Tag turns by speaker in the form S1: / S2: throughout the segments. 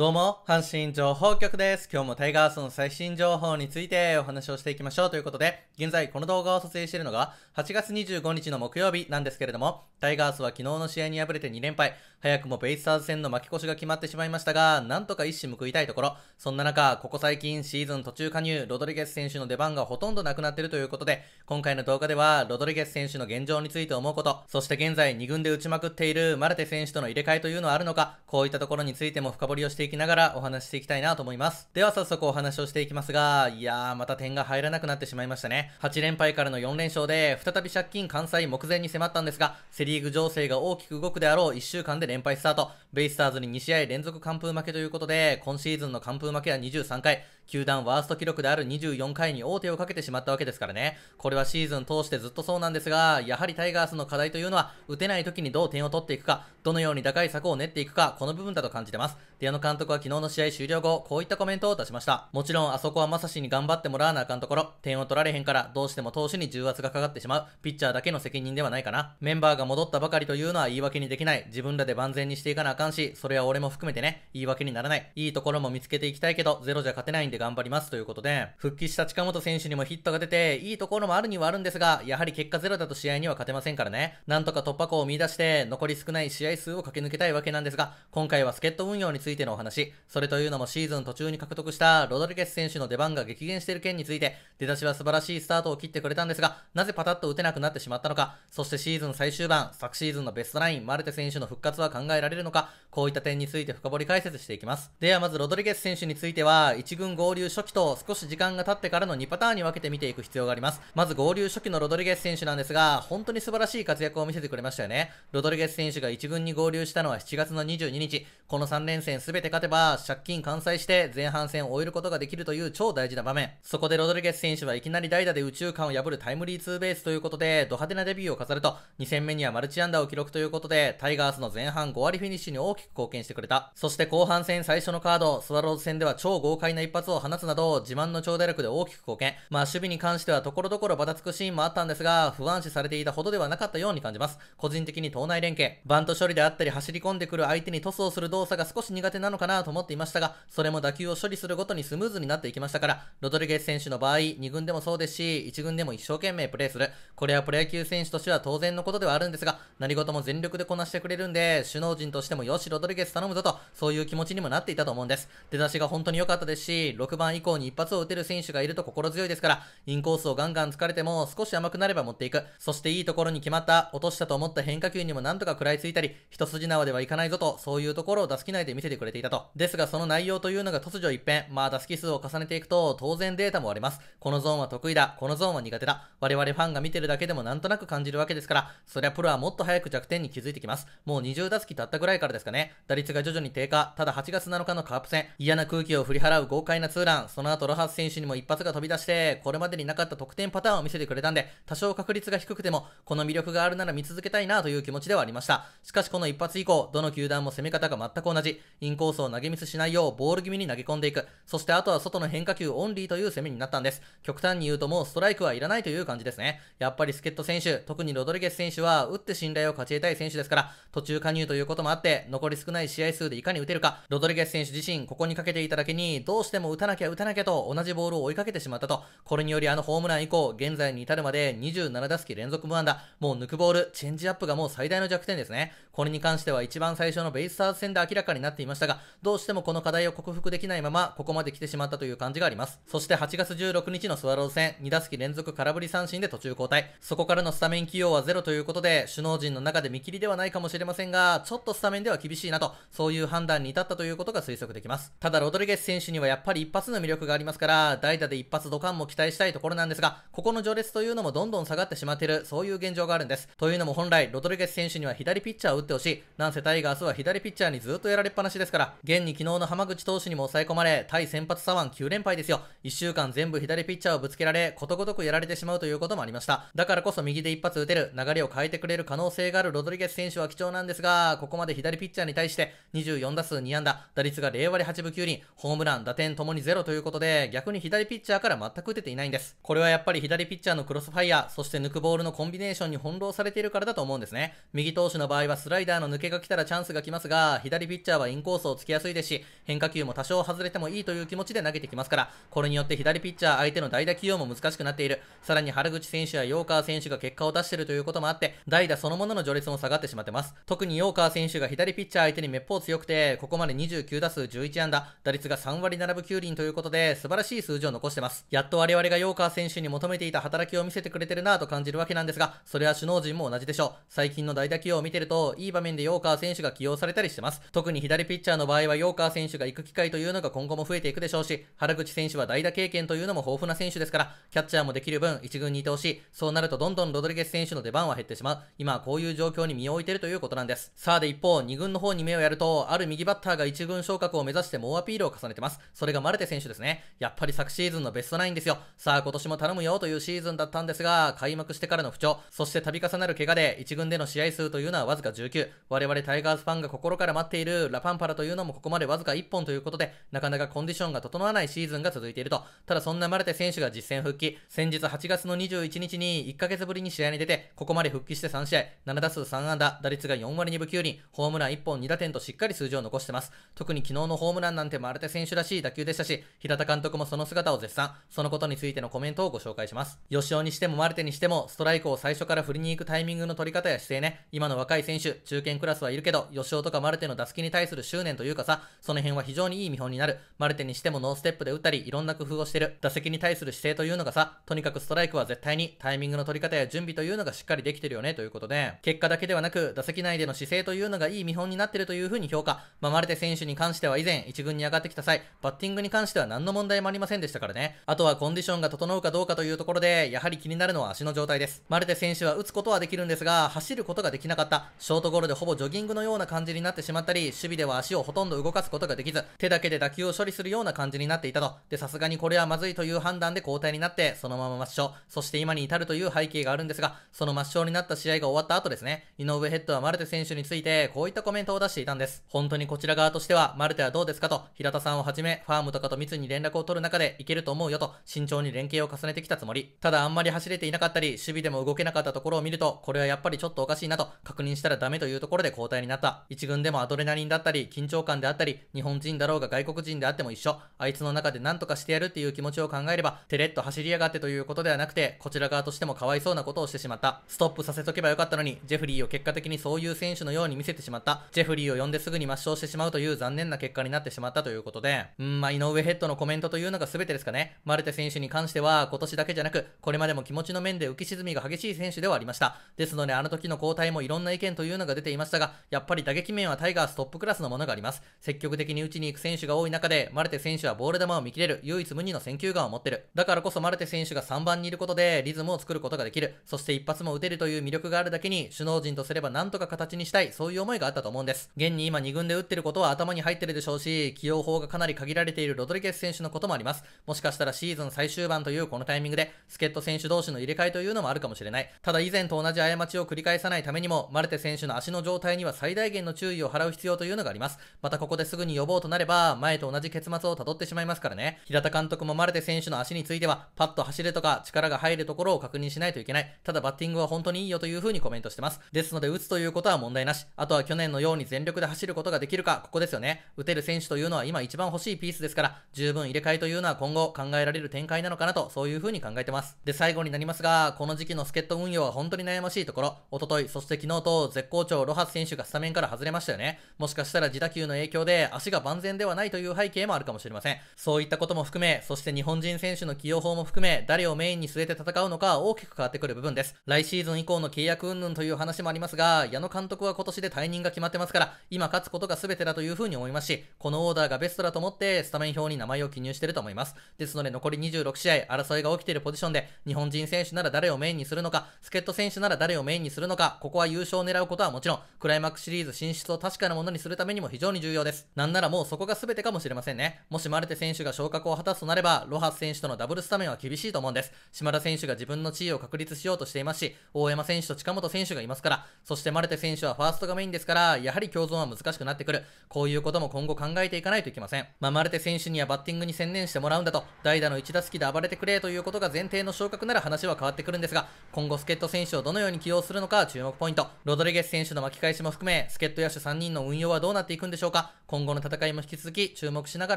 S1: どうも、阪神情報局です。今日もタイガースの最新情報についてお話をしていきましょうということで、現在この動画を撮影しているのが8月25日の木曜日なんですけれども、タイガースは昨日の試合に敗れて2連敗、早くもベイスターズ戦の負け越しが決まってしまいましたが、なんとか一矢報いたいところ、そんな中、ここ最近シーズン途中加入、ロドリゲス選手の出番がほとんどなくなっているということで、今回の動画ではロドリゲス選手の現状について思うこと、そして現在2軍で打ちまくっているマルテ選手との入れ替えというのはあるのか、こういったところについても深掘りをしていききながらお話していきたいなと思います。では早速お話をしていきますが、いやー、また点が入らなくなってしまいましたね。8連敗からの4連勝で、再び借金完済目前に迫ったんですが、セリーグ情勢が大きく動くであろう1週間で連敗スタート。ベイスターズに2試合連続完封負けということで、今シーズンの完封負けは23回、球団ワースト記録である24回に王手をかけてしまったわけですからね。これはシーズン通してずっとそうなんですが、やはりタイガースの課題というのは、打てない時にどう点を取っていくか、どのように打開策を練っていくか、この部分だと感じてます。ディアノ監督は昨日の試合終了後、こういったコメントを出しました。もちろん、あそこはまさしに頑張ってもらわなあかんところ、点を取られへんから、どうしても投手に重圧がかかってしまう、ピッチャーだけの責任ではないかな。メンバーが戻ったばかりというのは言い訳にできない。自分らで万全にしていかなあかんし、それは俺も含めてね、言い訳にならない。いいところも見つけていきたいけど、ゼロじゃ勝てないんで頑張りますということで、復帰した近本選手にもヒットが出て、いいところもあるにはあるんですが、やはり結果ゼロだと試合には勝てませんからね。なんとか突破口を見出して、残り少ない試合数を駆け抜けたいわけなんですが、今回は助っ人運用についてのお話、それというのもシーズン途中に獲得したロドリゲス選手の出番が激減している件について、出だしは素晴らしいスタートを切ってくれたんですが、なぜパタッと打てなくなってしまったのか、そしてシーズン最終盤、昨シーズンのベストライン、マルテ選手の復活は考えられるのか、こういった点について深掘り解説していきます。ではまずロドリゲス選手については、1軍合流初期と少し時間が経ってからの2パターンに分けて見ていく必要があります。まず合流初期のロドリゲス選手なんですが、本当に素晴らしい活躍を見せてくれましたよね。ロドリゲス選手が1軍に合流したのは7月の22日。この3連戦全て勝てば、借金完済して前半戦を終えることができるという超大事な場面。そこでロドリゲス選手はいきなり代打で宇宙間を破るタイムリーツーベースということで、ド派手なデビューを飾ると、2戦目にはマルチアンダーを記録ということで、タイガースの前半5割フィニッシュに大きく貢献してくれた。そして後半戦最初のカード、スワローズ戦では超豪快な一発を放つなど、自慢の長打力で大きく貢献。まあ、守備に関してはところどころばたつくシーンもあったんですが、不安視されていたほどではなかったように感じます。個人的に党内連携、バント処理であったり走り込んでくる相手にトスをする動作が少し苦手なのかなと思っていましたが、それも打球を処理するごとにスムーズになっていきましたから、ロドリゲス選手の場合、2軍でもそうですし、1軍でも一生懸命プレーする。これはプロ野球選手としては当然のことではあるんですが、何事も全力でこなしてくれるんで、首脳陣としてもよし、ロドリゲス頼むぞと、そういう気持ちにもなっていたと思うんです。出だしが本当に良かったですし、6番以降に一発を打てる選手がいると心強いですから、インコースをガンガン疲れても少し甘くなれば持っていく。そしていいところに決まった、落としたと思った変化球にもなんとか食らいついたり、一筋縄ではいかないぞと、そういうところを打席内で見せてくれていたと。ですがその内容というのが突如一変、まあ打席数を重ねていくと当然データも割れます。このゾーンは得意だ、このゾーンは苦手だ。我々ファンが見てるだけでもなんとなく感じるわけですから、そりゃプロはもっと早く弱点に気づいてきます。もう20打席たったぐらいからですかね。打率が徐々に低下、ただ8月7日のカープ戦、嫌な空気を振り払う豪快なツーラン、その後ロハス選手にも一発が飛び出して、これまでになかった得点パターンを見せてくれたんで、多少確率が低くても、この魅力があるなら見続けたいなという気持ちではありました。しかしこの一発以降、どの球団も攻め方が全く同じ、インコースを投げミスしないようボール気味に投げ込んでいく、そしてあとは外の変化球オンリーという攻めになったんです。極端に言うともうストライクはいらないという感じですね。やっぱり助っ人選手、特にロドリゲス選手は、打って信頼を勝ち得たい選手ですから、途中加入ということもあって、残り少ない試合数でいかに打てるか、ロドリゲス選手自身、ここにかけていただけに、どうしても打たなきゃ打たなきゃと同じボールを追いかけてしまったと、これによりあのホームラン以降、現在に至るまで27打席連続無安打、もう抜くボール、チェンジアップがもう最大の弱点ですね。これに関しては一番最初のベイスターズ戦で明らかになっていましたが、どうしてもこの課題を克服できないまま、ここまで来てしまったという感じがあります。そして8月16日のスワローズ戦、2打席連続空振り三振で途中交代。そこからのスタメン起用はゼロということで、首脳陣の中で見切りではないかもしれませんが、ちょっとスタメンでは厳しいなと、そういう判断に至ったということが推測できます。ただ、ロドリゲス選手にはやっぱり一発の魅力がありますから、代打で一発ドカンも期待したいところなんですが、ここの序列というのもどんどん下がってしまっている、そういう現状があるんです。というのも本来、ロドリゲス選手には左ピッチャーを打ってほしい。なんせタイガースは左ピッチャーにずっとやられっぱなしですから、現に昨日の浜口投手にも抑え込まれ、対先発左腕9連敗ですよ。1週間全部左ピッチャーをぶつけられ、ことごとくやられてしまうということもありました。だからこそ右で一発打てる、流れを変えてくれる可能性があるロドリゲス選手は貴重なんですが、ここまで左ピッチャーに対して24打数2安打、打率が0割8分9厘、ホームラン、打点ともにに0ということで、逆に左ピッチャーから全く打てていないんです。これはやっぱり左ピッチャーのクロスファイア、そして抜くボールのコンビネーションに翻弄されているからだと思うんですね。右投手の場合はスライダーの抜けが来たらチャンスが来ますが、左ピッチャーはインコースをつきやすいですし、変化球も多少外れてもいいという気持ちで投げてきますから、これによって左ピッチャー相手の代打起用も難しくなっている。さらに原口選手やヨーカー選手が結果を出しているということもあって、代打そのものの序列も下がってしまってます。特にヨーカー選手が左ピッチャー相手にめっぽう強くて、ここまで29打数11安打、打率が3割並ぶ9厘ということで、素晴らしい数字を残してます。やっと我々がヨーカー選手に求めていた働きを見せてくれてるなぁと感じるわけなんですが、それは首脳陣も同じでしょう。最近の代打起用を見てると、いい場面でヨーカー選手が起用されたりしてます。特に左ピッチャーの場合はヨーカー選手が行く機会というのが今後も増えていくでしょうし、原口選手は代打経験というのも豊富な選手ですから、キャッチャーもできる分、1軍にいてほしい。そうなるとどんどんロドリゲス選手の出番は減ってしまう。今はこういう状況に身を置いてるということなんです。さあで一方、2軍の方に目をやると、ある右バッターが1軍昇格を目指して猛アピールを重ねてます。それがルテ選手ですね。やっぱり昨シーズンのベストナインですよ。さあ、今年も頼むよというシーズンだったんですが、開幕してからの不調、そして度重なる怪我で1軍での試合数というのはわずか19。我々タイガースファンが心から待っているラパンパラというのもここまでわずか1本ということで、なかなかコンディションが整わないシーズンが続いていると。ただそんなマルテ選手が実戦復帰、先日8月の21日に1ヶ月ぶりに試合に出て、ここまで復帰して3試合、7打数3安打、打率が4割2分9厘、ホームラン1本2打点としっかり数字を残してます。特に昨日のホームランなんてマルテ選手らしい打球でした。したし、平田監督もその姿を絶賛、そのことについてのコメントをご紹介します。吉尾にしてもマルテにしても、ストライクを最初から振りに行くタイミングの取り方や姿勢ね、今の若い選手、中堅クラスはいるけど、吉尾とかマルテの打席に対する執念というかさ、その辺は非常にいい見本になる。マルテにしてもノーステップで打ったり、いろんな工夫をしてる。打席に対する姿勢というのがさ、とにかくストライクは絶対にタイミングの取り方や準備というのがしっかりできてるよねということで、結果だけではなく、打席内での姿勢というのがいい見本になってるというふうに評価。まあ、マルテ選手に関しては以前、1軍に上がってきた際、バッティングにに関しては何の問題もありませんでしたからね。あとはコンディションが整うかどうかというところで、やはり気になるのは足の状態です。マルテ選手は打つことはできるんですが、走ることができなかった。ショートゴロでほぼジョギングのような感じになってしまったり、守備では足をほとんど動かすことができず、手だけで打球を処理するような感じになっていたと。で、さすがにこれはまずいという判断で交代になって、そのまま抹消。そして今に至るという背景があるんですが、その抹消になった試合が終わった後ですね、井上ヘッドはマルテ選手について、こういったコメントを出していたんです。本当にこちら側としては、マルテはどうですかと、平田さんをはじめ、ファームとかと密に連絡を取る中でいけると思うよと慎重に連携を重ねてきたつもり。ただあんまり走れていなかったり、守備でも動けなかったところを見ると、これはやっぱりちょっとおかしいなと確認したらダメというところで交代になった。一軍でもアドレナリンだったり、緊張感であったり、日本人だろうが外国人であっても一緒。あいつの中で何とかしてやるっていう気持ちを考えれば、テレッと走りやがってということではなくて、こちら側としてもかわいそうなことをしてしまった。ストップさせとけばよかったのに、ジェフリーを結果的にそういう選手のように見せてしまった。ジェフリーを呼んですぐに抹消してしまうという残念な結果になってしまったということで、うん、まあ、井上ノヘッドのコメントというのが全てですかね。マルテ選手に関しては、今年だけじゃなく、これまでも気持ちの面で浮き沈みが激しい選手ではありました。ですので、あの時の交代もいろんな意見というのが出ていましたが、やっぱり打撃面はタイガーストップクラスのものがあります。積極的に打ちに行く選手が多い中で、マルテ選手はボール球を見切れる、唯一無二の選球眼を持ってる。だからこそマルテ選手が3番にいることで、リズムを作ることができる。そして一発も打てるという魅力があるだけに、首脳陣とすれば何とか形にしたい、そういう思いがあったと思うんです。現に今2軍で打ってることは頭に入ってるでしょうし、起用法がかなり限られているロドリゲス選手のこともあります。もしかしたらシーズン最終盤というこのタイミングで、助っ人選手同士の入れ替えというのもあるかもしれない。ただ以前と同じ過ちを繰り返さないためにも、マルテ選手の足の状態には最大限の注意を払う必要というのがあります。またここですぐに呼ぼうとなれば、前と同じ結末を辿ってしまいますからね。平田監督もマルテ選手の足については、パッと走るとか力が入るところを確認しないといけない。ただバッティングは本当にいいよという風にコメントしてます。ですので打つということは問題なし。あとは去年のように全力で走ることができるか、ここですよね。打てる選手というのは今一番欲しいピースですから、十分入れ替えというのは今後考えられる展開なのかなと、そういう風に考えてます。で、最後になりますが、この時期の助っ人運用は本当に悩ましいところ、おととい、そして昨日と絶好調ロハス選手がスタメンから外れましたよね。もしかしたら自打球の影響で足が万全ではないという背景もあるかもしれません。そういったことも含め、そして日本人選手の起用法も含め、誰をメインに据えて戦うのか大きく変わってくる部分です。来シーズン以降の契約云々という話もありますが、矢野監督は今年で退任が決まってますから、今勝つことが全てだという風に思いますし、このオーダーがベストだと思って、スタメン表表に名前を記入してると思います。ですので、残り26試合、争いが起きているポジションで、日本人選手なら誰をメインにするのか、助っ人選手なら誰をメインにするのか、ここは優勝を狙うことはもちろん、クライマックスシリーズ進出を確かなものにするためにも非常に重要です。なんならもうそこが全てかもしれませんね。もしマルテ選手が昇格を果たすとなれば、ロハス選手とのダブルスタメンは厳しいと思うんです。島田選手が自分の地位を確立しようとしていますし、大山選手と近本選手がいますから、そしてマルテ選手はファーストがメインですから、やはり共存は難しくなってくる。こういうことも今後考えていかないといけません。まあ、マルテ選手にはバッティングに専念してもらうんだと、代打の1打席で暴れてくれということが前提の昇格なら話は変わってくるんですが、今後助っ人選手をどのように起用するのか注目ポイント。ロドリゲス選手の巻き返しも含め、助っ人野手3人の運用はどうなっていくんでしょうか今後の戦いも引き続き注目しなが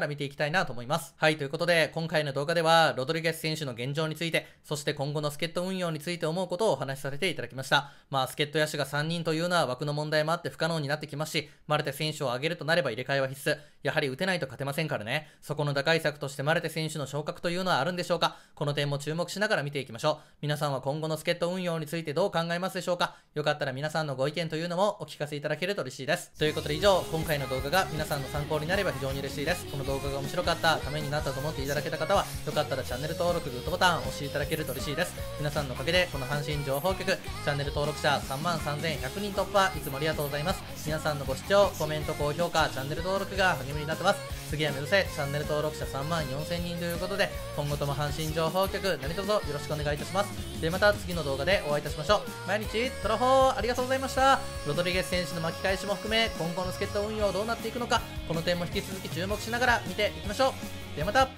S1: ら見ていきたいなと思います。はい、ということで、今回の動画では、ロドリゲス選手の現状について、そして今後の助っ人運用について思うことをお話しさせていただきました。まあ、助っ人野手が3人というのは枠の問題もあって不可能になってきますし、マルテ選手を挙げるとなれば入れ替えは必須。やはり打てないと勝てませんからね。そこの打開策としてマルテ選手の昇格というのはあるんでしょうかこの点も注目しながら見ていきましょう。皆さんは今後の助っ人運用についてどう考えますでしょうかよかったら皆さんのご意見というのもお聞かせいただけると嬉しいです。ということで以上、今回の動画が皆さんの参考になれば非常に嬉しいです。この動画が面白かった、ためになったと思っていただけた方は、よかったらチャンネル登録、グッドボタンを押していただけると嬉しいです。皆さんのおかげで、この阪神情報局、チャンネル登録者3万3100人突破、いつもありがとうございます。皆さんのご視聴、コメント、高評価、チャンネル登録が励みになってます。次は目指せ、チャンネル登録者3万4000人ということで、今後とも阪神情報局、何卒よろしくお願いいたします。ではまた次の動画でお会いいたしましょう。毎日、トラホーありがとうございました。ロドリゲス選手の巻き返しも含め、今後の助っ人運用どうなっていくのか、この点も引き続き注目しながら見ていきましょう。ではまた